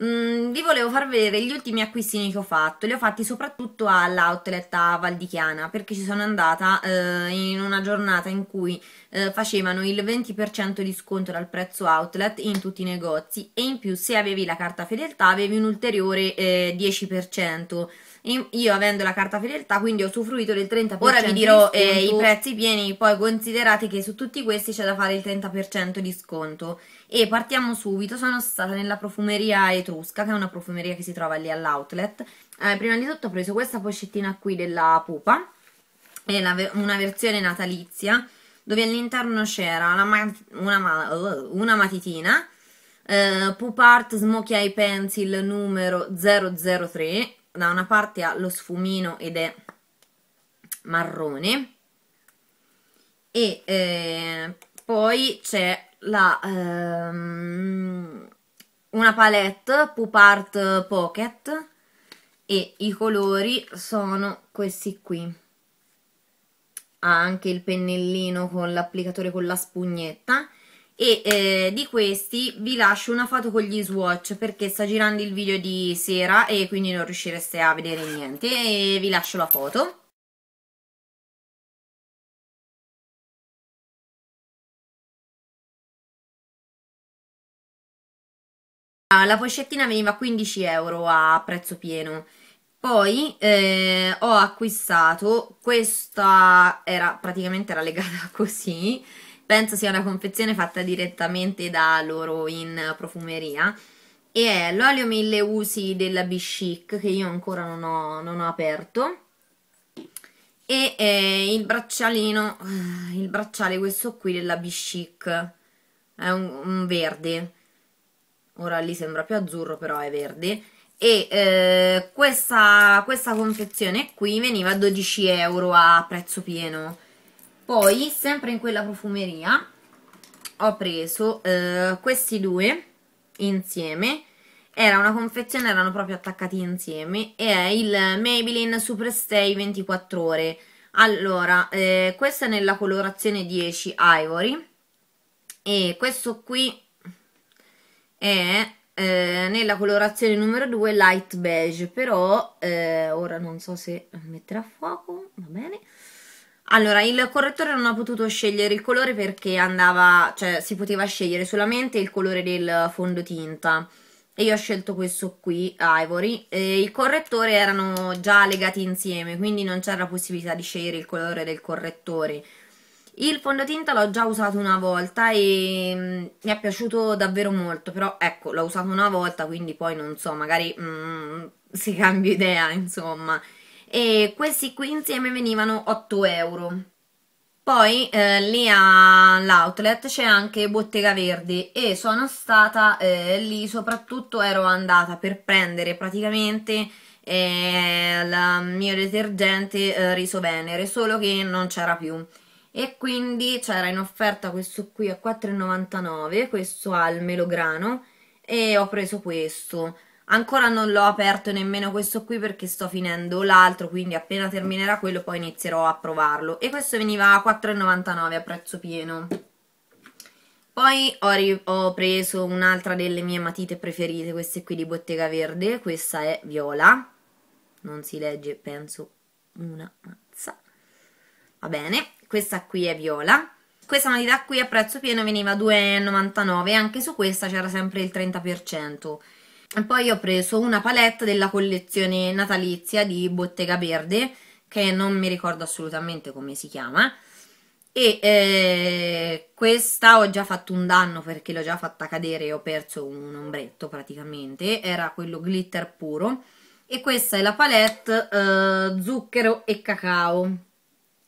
Mm, vi volevo far vedere gli ultimi acquistini che ho fatto, li ho fatti soprattutto all'outlet a Val di Chiana perché ci sono andata eh, in una giornata in cui eh, facevano il 20% di sconto dal prezzo outlet in tutti i negozi e in più se avevi la carta fedeltà avevi un ulteriore eh, 10%. Io avendo la carta fedeltà quindi ho usufruito del 30% Ora vi dirò di eh, i prezzi pieni, poi considerate che su tutti questi c'è da fare il 30% di sconto. E partiamo subito, sono stata nella profumeria e Etrusca, che è una profumeria che si trova lì all'outlet. Eh, prima di tutto ho preso questa pochettina qui della Pupa, è la, una versione natalizia, dove all'interno c'era una, una, una, matitina, eh, Pup Smokey Eye Pencil numero 003, da una parte ha lo sfumino ed è marrone, e eh, poi c'è la, ehm, una palette Poop Art Pocket e i colori sono questi qui ha anche il pennellino con l'applicatore con la spugnetta e eh, di questi vi lascio una foto con gli swatch perché sta girando il video di sera e quindi non riuscireste a vedere niente e vi lascio la foto Ah, la pochettina veniva 15 euro a prezzo pieno. Poi eh, ho acquistato, questa era praticamente era legata così, penso sia una confezione fatta direttamente da loro in profumeria, e è l'olio mille usi della B-Chic che io ancora non ho, non ho aperto, e eh, il braccialino, il bracciale questo qui della B-Chic, è un, un verde, ora lì sembra più azzurro però è verde e eh, questa, questa confezione qui veniva a 12 euro a prezzo pieno poi sempre in quella profumeria ho preso eh, questi due insieme era una confezione, erano proprio attaccati insieme e è il Maybelline Superstay 24 ore allora, eh, questa è nella colorazione 10 Ivory e questo qui è eh, nella colorazione numero 2 light beige, però eh, ora non so se metterà fuoco, va bene. Allora, il correttore non ha potuto scegliere il colore perché andava, cioè si poteva scegliere solamente il colore del fondotinta e io ho scelto questo qui, Ivory. E il correttore erano già legati insieme, quindi non c'era possibilità di scegliere il colore del correttore il fondotinta l'ho già usato una volta e mm, mi è piaciuto davvero molto, però ecco, l'ho usato una volta, quindi poi non so, magari mm, si cambia idea, insomma. E questi qui insieme venivano 8 euro. Poi eh, lì all'outlet c'è anche Bottega Verdi e sono stata eh, lì, soprattutto ero andata per prendere praticamente eh, il mio detergente eh, riso venere, solo che non c'era più e quindi c'era in offerta questo qui a 4,99 questo al melograno e ho preso questo ancora non l'ho aperto nemmeno questo qui perché sto finendo l'altro quindi appena terminerà quello poi inizierò a provarlo e questo veniva a 4,99 a prezzo pieno poi ho, ho preso un'altra delle mie matite preferite queste qui di Bottega Verde questa è viola non si legge penso una mazza va bene questa qui è viola questa unità qui a prezzo pieno veniva 2,99 e anche su questa c'era sempre il 30% e poi ho preso una palette della collezione natalizia di Bottega Verde che non mi ricordo assolutamente come si chiama e eh, questa ho già fatto un danno perché l'ho già fatta cadere e ho perso un ombretto praticamente era quello glitter puro e questa è la palette eh, zucchero e cacao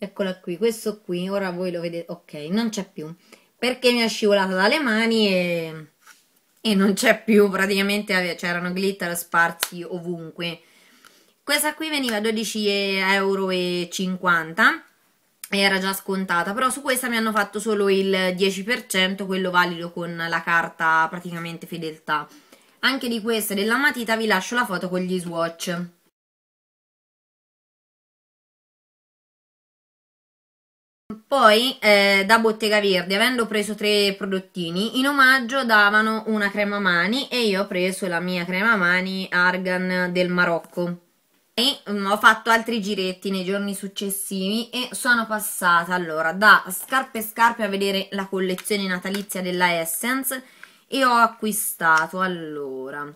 eccola qui, questo qui, ora voi lo vedete, ok, non c'è più, perché mi è scivolata dalle mani e, e non c'è più, praticamente c'erano cioè, glitter sparsi ovunque. Questa qui veniva a 12,50 euro, e era già scontata, però su questa mi hanno fatto solo il 10%, quello valido con la carta praticamente fedeltà. Anche di questa della matita vi lascio la foto con gli swatch. Poi eh, da Bottega Verde, avendo preso tre prodottini, in omaggio davano una crema mani e io ho preso la mia crema mani Argan del Marocco. E mm, ho fatto altri giretti nei giorni successivi e sono passata allora da scarpe scarpe a vedere la collezione natalizia della Essence e ho acquistato allora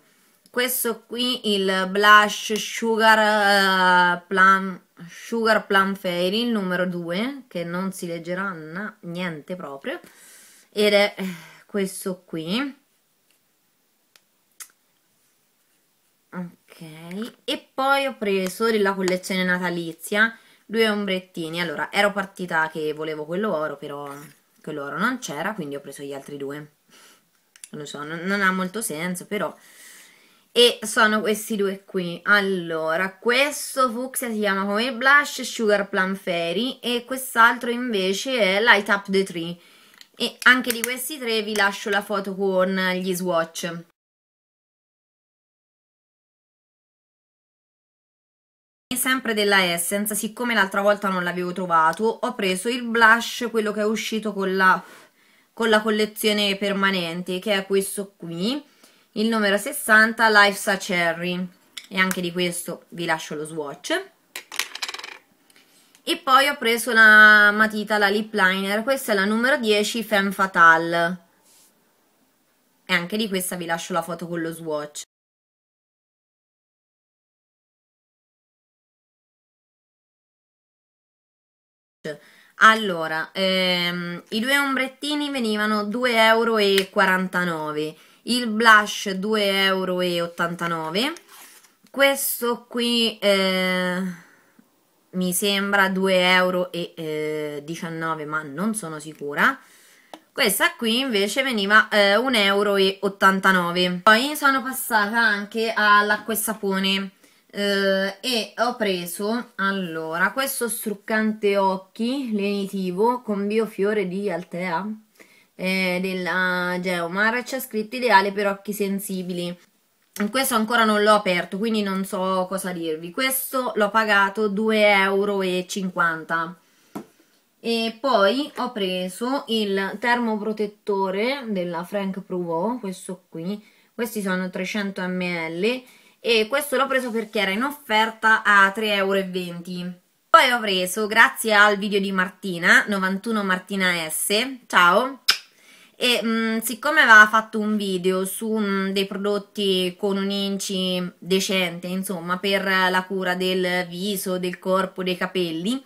questo qui il blush sugar uh, plum Sugar Plum Fairy, il numero 2, che non si leggerà na, niente proprio, ed è eh, questo qui. Ok, e poi ho preso della collezione natalizia due ombrettini. Allora, ero partita che volevo quello oro, però quello oro non c'era, quindi ho preso gli altri due. Non lo so, non, non ha molto senso, però e sono questi due qui. Allora, questo fucsia si chiama come blush Sugar Plum Fairy e quest'altro invece è Light Up the Tree. E anche di questi tre vi lascio la foto con gli swatch. sempre della Essence, siccome l'altra volta non l'avevo trovato, ho preso il blush, quello che è uscito con la, con la collezione permanente, che è questo qui il numero 60 Life's a Cherry e anche di questo vi lascio lo swatch e poi ho preso la matita, la lip liner, questa è la numero 10 Femme Fatale e anche di questa vi lascio la foto con lo swatch allora, ehm, i due ombrettini venivano 2,49 euro il blush 2,89 euro questo qui eh, mi sembra 2,19 euro eh, ma non sono sicura questa qui invece veniva eh, 1,89 euro poi sono passata anche all'acqua e sapone eh, e ho preso allora questo struccante occhi lenitivo con biofiore di Altea eh, della Geomar c'è scritto ideale per occhi sensibili. Questo ancora non l'ho aperto, quindi non so cosa dirvi. Questo l'ho pagato 2,50 euro. E poi ho preso il termoprotettore della Frank Provò, questo qui. Questi sono 300 ml e questo l'ho preso perché era in offerta a 3,20 euro. Poi ho preso, grazie al video di Martina, 91 Martina S, ciao, e mh, mm, siccome aveva fatto un video su mh, mm, dei prodotti con un inci decente, insomma, per la cura del viso, del corpo, dei capelli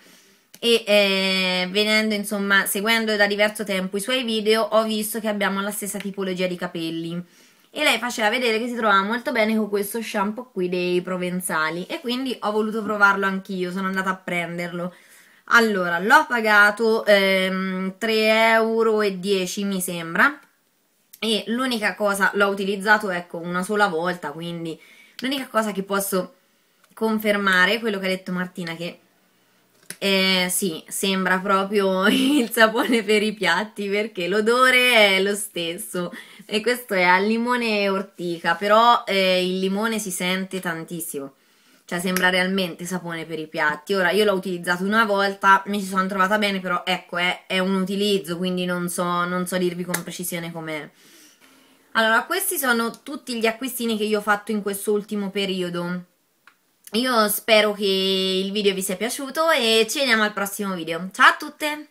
e eh, venendo, insomma, seguendo da diverso tempo i suoi video, ho visto che abbiamo la stessa tipologia di capelli e lei faceva vedere che si trovava molto bene con questo shampoo qui dei provenzali e quindi ho voluto provarlo anch'io, sono andata a prenderlo. Allora, l'ho pagato ehm, 3,10 euro mi sembra e l'unica cosa, l'ho utilizzato ecco una sola volta, quindi l'unica cosa che posso confermare è quello che ha detto Martina che eh, sì, sembra proprio il sapone per i piatti perché l'odore è lo stesso e questo è al limone e ortica, però eh, il limone si sente tantissimo cioè sembra realmente sapone per i piatti. Ora io l'ho utilizzato una volta, mi ci sono trovata bene, però ecco è, è un utilizzo, quindi non so, non so dirvi con precisione com'è. Allora, questi sono tutti gli acquistini che io ho fatto in questo ultimo periodo. Io spero che il video vi sia piaciuto e ci vediamo al prossimo video. Ciao a tutte!